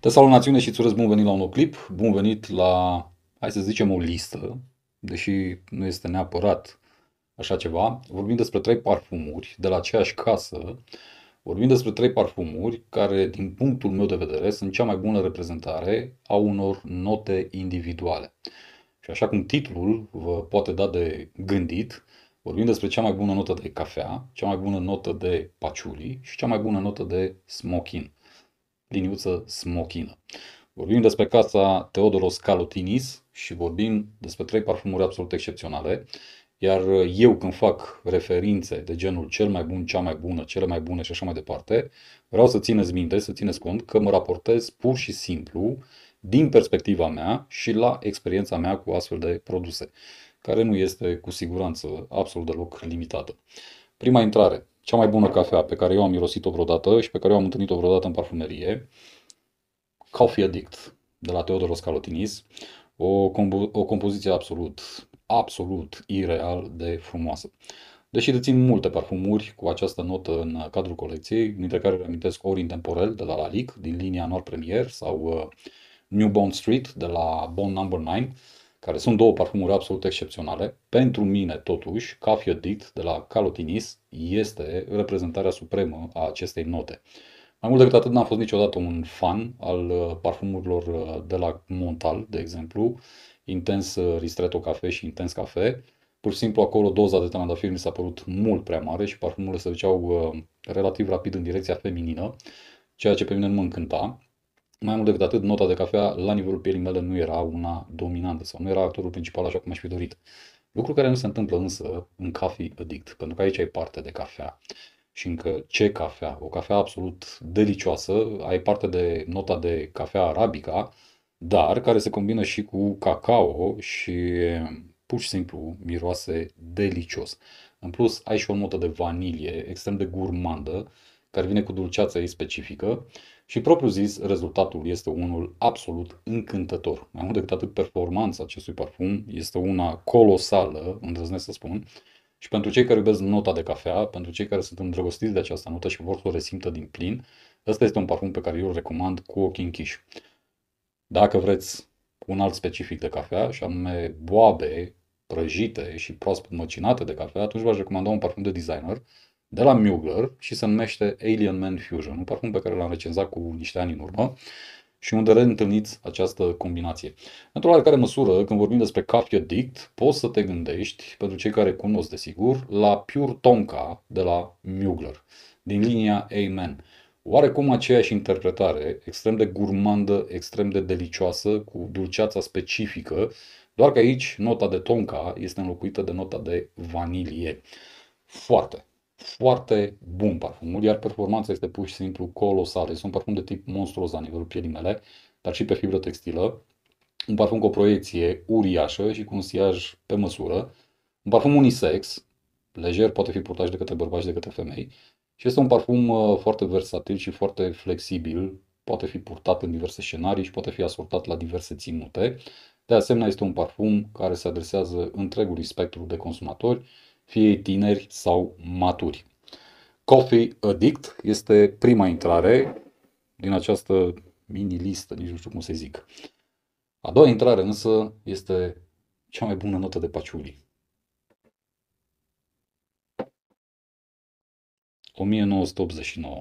Te salut națiune și îți urez bun venit la un nou clip, bun venit la, hai să zicem, o listă, deși nu este neapărat așa ceva. Vorbim despre trei parfumuri de la aceeași casă, vorbim despre trei parfumuri care, din punctul meu de vedere, sunt cea mai bună reprezentare a unor note individuale. Și așa cum titlul vă poate da de gândit, vorbim despre cea mai bună notă de cafea, cea mai bună notă de paciuli și cea mai bună notă de smoking liniuță smochină. Vorbim despre casa Teodoros Calotinis și vorbim despre trei parfumuri absolut excepționale. Iar eu când fac referințe de genul cel mai bun, cea mai bună, cele mai bune și așa mai departe, vreau să țineți minte, să țineți cont că mă raportez pur și simplu din perspectiva mea și la experiența mea cu astfel de produse, care nu este cu siguranță absolut deloc limitată. Prima intrare, cea mai bună cafea pe care eu am mirosit-o vreodată și pe care eu am întâlnit-o vreodată în parfumerie, Coffee Addict, de la Teodoros Calotinis, o, compo- o compoziție absolut, absolut ireal de frumoasă. Deși dețin multe parfumuri cu această notă în cadrul colecției, dintre care reamintesc ori Temporel de la Lalique, din linia Noir Premier, sau uh, New Bond Street de la Bond Number no. 9, care sunt două parfumuri absolut excepționale. Pentru mine, totuși, Cafio Addict de la Calotinis este reprezentarea supremă a acestei note. Mai mult decât atât, n-am fost niciodată un fan al uh, parfumurilor uh, de la Montal, de exemplu, intens uh, ristretto cafe și intens cafe. Pur și simplu acolo doza de trandafir mi s-a părut mult prea mare și parfumurile se duceau relativ rapid în direcția feminină, ceea ce pe mine nu mă încânta. Mai mult decât atât, nota de cafea la nivelul pielii mele nu era una dominantă sau nu era actorul principal așa cum aș fi dorit. Lucru care nu se întâmplă însă în Coffee Addict, pentru că aici ai parte de cafea. Și încă ce cafea, o cafea absolut delicioasă, ai parte de nota de cafea arabica, dar care se combină și cu cacao și pur și simplu miroase delicios. În plus, ai și o notă de vanilie extrem de gurmandă care vine cu dulceața ei specifică și propriu zis, rezultatul este unul absolut încântător. Mai mult decât atât, performanța acestui parfum este una colosală, îndrăznesc să spun, și pentru cei care iubesc nota de cafea, pentru cei care sunt îndrăgostiți de această notă și vor să o resimtă din plin, ăsta este un parfum pe care eu îl recomand cu ochii închiși. Dacă vreți un alt specific de cafea, și anume boabe prăjite și proaspăt măcinate de cafea, atunci v-aș recomanda un parfum de designer de la Mugler și se numește Alien Man Fusion, un parfum pe care l-am recenzat cu niște ani în urmă și unde reîntâlniți această combinație. Într-o oarecare măsură, când vorbim despre Carpe Addict, poți să te gândești, pentru cei care cunosc desigur, la Pure Tonka de la Mugler, din linia Amen. Oarecum aceeași interpretare, extrem de gurmandă, extrem de delicioasă, cu dulceața specifică, doar că aici nota de tonka este înlocuită de nota de vanilie. Foarte, foarte bun parfumul, iar performanța este pur și simplu colosală. Este un parfum de tip monstruos la nivelul pielii mele, dar și pe fibră textilă. Un parfum cu o proiecție uriașă și cu un siaj pe măsură. Un parfum unisex, lejer, poate fi purtat și de către bărbați și de către femei. Și este un parfum uh, foarte versatil și foarte flexibil. Poate fi purtat în diverse scenarii și poate fi asortat la diverse ținute. De asemenea, este un parfum care se adresează întregului spectru de consumatori fie tineri sau maturi. Coffee Addict este prima intrare din această mini-listă, nici nu știu cum să zic. A doua intrare însă este cea mai bună notă de paciuli. 1989,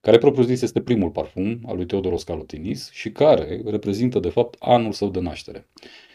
care propriu zis este primul parfum al lui Teodoros Calotinis și care reprezintă de fapt anul său de naștere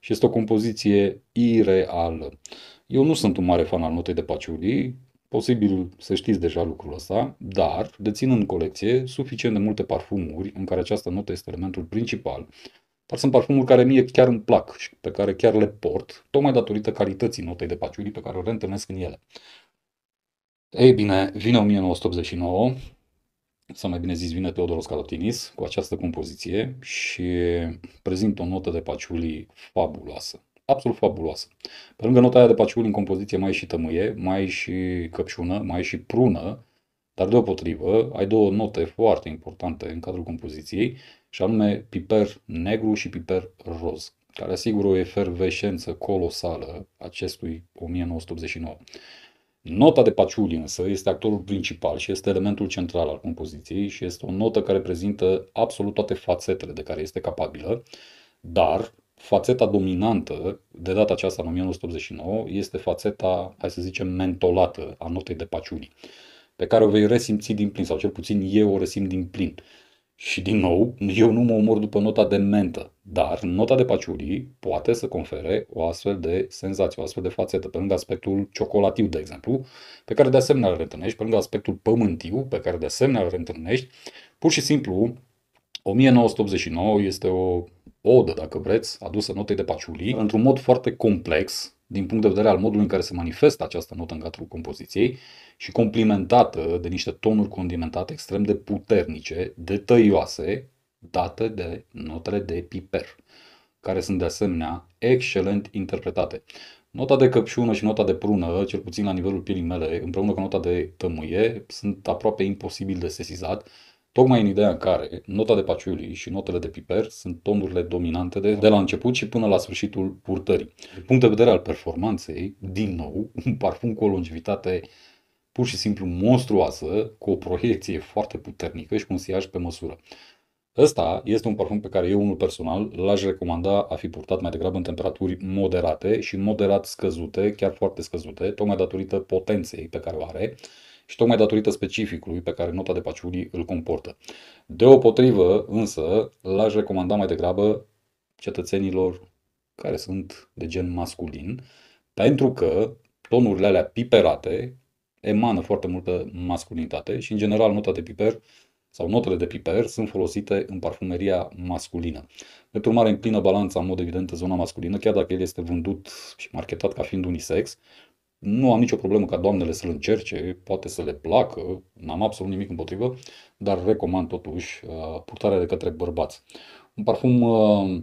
și este o compoziție ireală. Eu nu sunt un mare fan al notei de Paciuli, posibil să știți deja lucrul ăsta, dar dețin în colecție suficient de multe parfumuri în care această notă este elementul principal, dar sunt parfumuri care mie chiar îmi plac și pe care chiar le port, tocmai datorită calității notei de paciuli pe care o reîntâlnesc în ele. Ei bine, vine 1989, sau mai bine zis vine Teodoros Calotinis cu această compoziție și prezintă o notă de paciuli fabuloasă. Absolut fabuloasă. Pe lângă nota aia de paciuli în compoziție mai e și tămâie, mai e și căpșună, mai e și prună, dar deopotrivă ai două note foarte importante în cadrul compoziției și anume piper negru și piper roz, care asigură o efervescență colosală acestui 1989. Nota de paciuli însă este actorul principal și este elementul central al compoziției și este o notă care prezintă absolut toate fațetele de care este capabilă, dar fațeta dominantă de data aceasta în 1989 este fațeta, hai să zicem, mentolată a notei de paciuli, pe care o vei resimți din plin, sau cel puțin eu o resim din plin. Și din nou, eu nu mă omor după nota de mentă, dar nota de paciurii poate să confere o astfel de senzație, o astfel de fațetă, pe lângă aspectul ciocolatiu, de exemplu, pe care de asemenea îl reîntâlnești, pe lângă aspectul pământiu, pe care de asemenea îl reîntâlnești. Pur și simplu, 1989 este o odă, dacă vreți, adusă notei de paciuli, într-un mod foarte complex, din punct de vedere al modului în care se manifestă această notă în cadrul compoziției și complimentată de niște tonuri condimentate extrem de puternice, tăioase, date de notele de piper, care sunt de asemenea excelent interpretate. Nota de căpșună și nota de prună, cel puțin la nivelul pielii mele, împreună cu nota de tămâie, sunt aproape imposibil de sesizat, tocmai în ideea în care nota de paciuli și notele de piper sunt tonurile dominante de, de la început și până la sfârșitul purtării. punct de vedere al performanței, din nou, un parfum cu o longevitate pur și simplu monstruoasă, cu o proiecție foarte puternică și cu un siaj pe măsură. Ăsta este un parfum pe care eu, unul personal, l-aș recomanda a fi purtat mai degrabă în temperaturi moderate și moderat scăzute, chiar foarte scăzute, tocmai datorită potenței pe care o are și tocmai datorită specificului pe care nota de paciuli îl comportă. Deopotrivă, însă, l-aș recomanda mai degrabă cetățenilor care sunt de gen masculin, pentru că tonurile alea piperate emană foarte multă masculinitate și, în general, nota de piper sau notele de piper sunt folosite în parfumeria masculină. Pentru urmare, plină balanță, în mod evident, zona masculină, chiar dacă el este vândut și marketat ca fiind unisex. Nu am nicio problemă ca doamnele să-l încerce, poate să le placă, n-am absolut nimic împotrivă, dar recomand totuși uh, purtarea de către bărbați. Un parfum uh,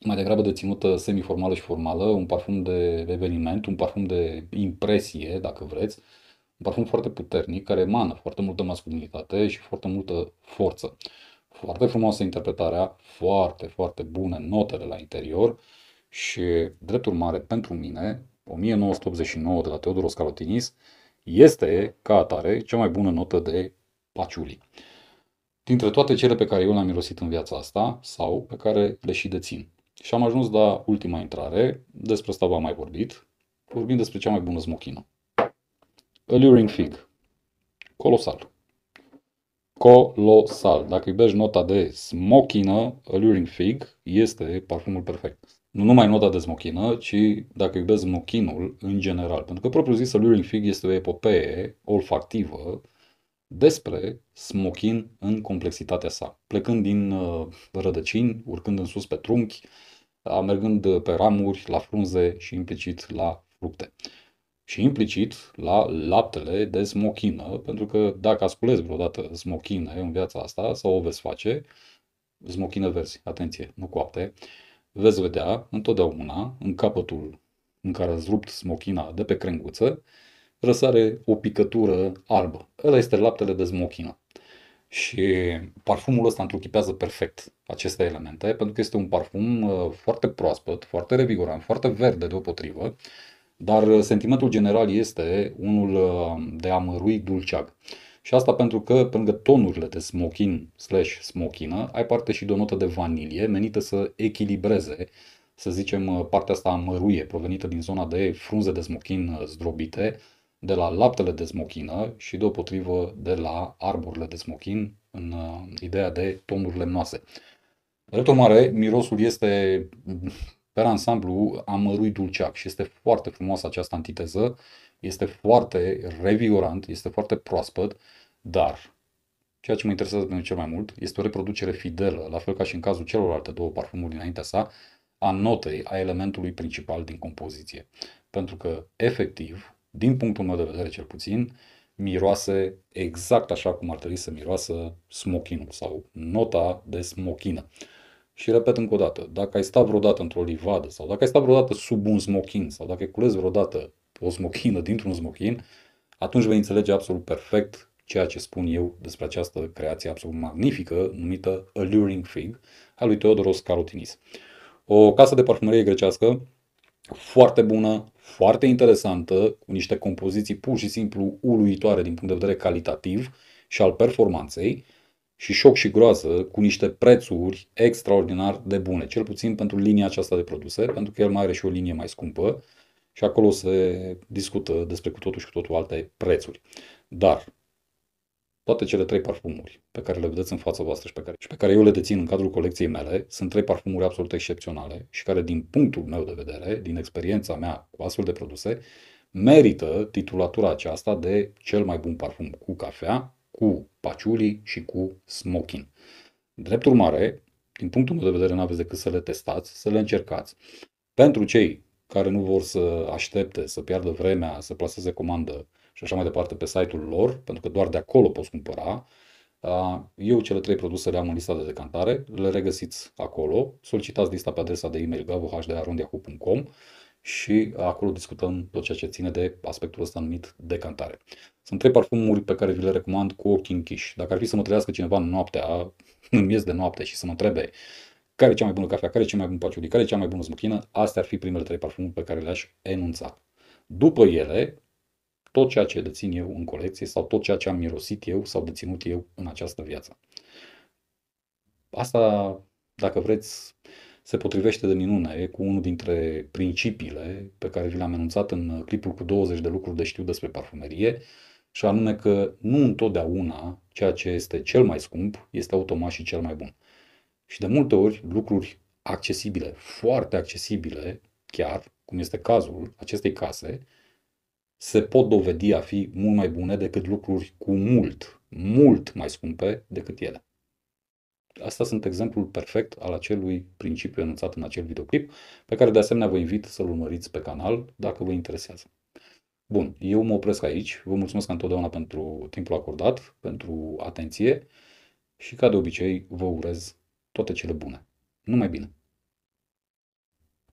mai degrabă de ținută semiformală și formală, un parfum de eveniment, un parfum de impresie, dacă vreți, un parfum foarte puternic, care emană foarte multă masculinitate și foarte multă forță. Foarte frumoasă interpretarea, foarte, foarte bune notele la interior și, drept urmare, pentru mine, 1989 de la Teodoros Calotinis este, ca atare, cea mai bună notă de paciuli. Dintre toate cele pe care eu le-am mirosit în viața asta sau pe care le și dețin. Și am ajuns la ultima intrare, despre asta v-am mai vorbit, vorbim despre cea mai bună smochină. Alluring Fig. Colosal. Colosal. Dacă iubești nota de smochină, Alluring Fig este parfumul perfect. Nu numai nota de smochină, ci dacă iubești smochinul în general. Pentru că propriu zis Alluring Fig este o epopee olfactivă despre smochin în complexitatea sa. Plecând din uh, rădăcini, urcând în sus pe trunchi, mergând pe ramuri, la frunze și implicit la fructe și implicit la laptele de smochină, pentru că dacă asculezi vreodată smochină în viața asta, sau o veți face, smochină verzi, atenție, nu coapte, veți vedea întotdeauna în capătul în care ați rupt smochina de pe crenguță, răsare o picătură albă. Ăla este laptele de smochină. Și parfumul ăsta întruchipează perfect aceste elemente, pentru că este un parfum uh, foarte proaspăt, foarte revigorant, foarte verde deopotrivă dar uh, sentimentul general este unul uh, de a mărui dulceag. Și asta pentru că, pe lângă tonurile de smochin slash smochină, ai parte și de o notă de vanilie menită să echilibreze, să zicem, uh, partea asta amăruie provenită din zona de frunze de smochin zdrobite, de la laptele de smochină și deopotrivă de la arborile de smochin în ideea de tonuri lemnoase. Drept urmare, mirosul este per ansamblu amărui dulceac și este foarte frumoasă această antiteză, este foarte revigorant, este foarte proaspăt, dar ceea ce mă interesează pe mine cel mai mult este o reproducere fidelă, la fel ca și în cazul celorlalte două parfumuri dinaintea sa, a notei, a elementului principal din compoziție. Pentru că, efectiv, din punctul meu de vedere cel puțin, miroase exact așa cum ar trebui să miroasă smochinul sau nota de smochină. Și repet încă o dată, dacă ai stat vreodată într-o livadă sau dacă ai stat vreodată sub un smochin sau dacă ai cules vreodată o smochină dintr-un smochin, atunci vei înțelege absolut perfect ceea ce spun eu despre această creație absolut magnifică numită Alluring Fig a lui Teodoros Carotinis. O casă de parfumerie grecească foarte bună, foarte interesantă, cu niște compoziții pur și simplu uluitoare din punct de vedere calitativ și al performanței, și șoc și groază cu niște prețuri extraordinar de bune, cel puțin pentru linia aceasta de produse, pentru că el mai are și o linie mai scumpă și acolo se discută despre cu totul și cu totul alte prețuri. Dar toate cele trei parfumuri pe care le vedeți în fața voastră și pe care, și pe care eu le dețin în cadrul colecției mele sunt trei parfumuri absolut excepționale și care, din punctul meu de vedere, din experiența mea cu astfel de produse, merită titulatura aceasta de cel mai bun parfum cu cafea cu paciulii și cu smoking. Drept urmare, din punctul meu de vedere, nu aveți decât să le testați, să le încercați. Pentru cei care nu vor să aștepte, să piardă vremea, să plaseze comandă și așa mai departe pe site-ul lor, pentru că doar de acolo poți cumpăra, eu cele trei produse le am în lista de decantare, le regăsiți acolo, solicitați lista pe adresa de e-mail gavohdarundiacu.com și acolo discutăm tot ceea ce ține de aspectul ăsta numit decantare. Sunt trei parfumuri pe care vi le recomand cu ochii închiși. Dacă ar fi să mă trăiască cineva în noaptea, în miez de noapte și să mă întrebe care e cea mai bună cafea, care e cea mai bună paciuli, care e cea mai bună smuchină, astea ar fi primele trei parfumuri pe care le-aș enunța. După ele, tot ceea ce dețin eu în colecție sau tot ceea ce am mirosit eu sau deținut eu în această viață. Asta, dacă vreți, se potrivește de minune. E cu unul dintre principiile pe care vi le-am enunțat în clipul cu 20 de lucruri de știu despre parfumerie, și anume că nu întotdeauna ceea ce este cel mai scump este automat și cel mai bun. Și de multe ori lucruri accesibile, foarte accesibile, chiar, cum este cazul acestei case, se pot dovedi a fi mult mai bune decât lucruri cu mult, mult mai scumpe decât ele. Asta sunt exemplul perfect al acelui principiu enunțat în acel videoclip, pe care de asemenea vă invit să-l urmăriți pe canal dacă vă interesează. Bun, eu mă opresc aici. Vă mulțumesc întotdeauna pentru timpul acordat, pentru atenție și ca de obicei vă urez toate cele bune. Numai bine!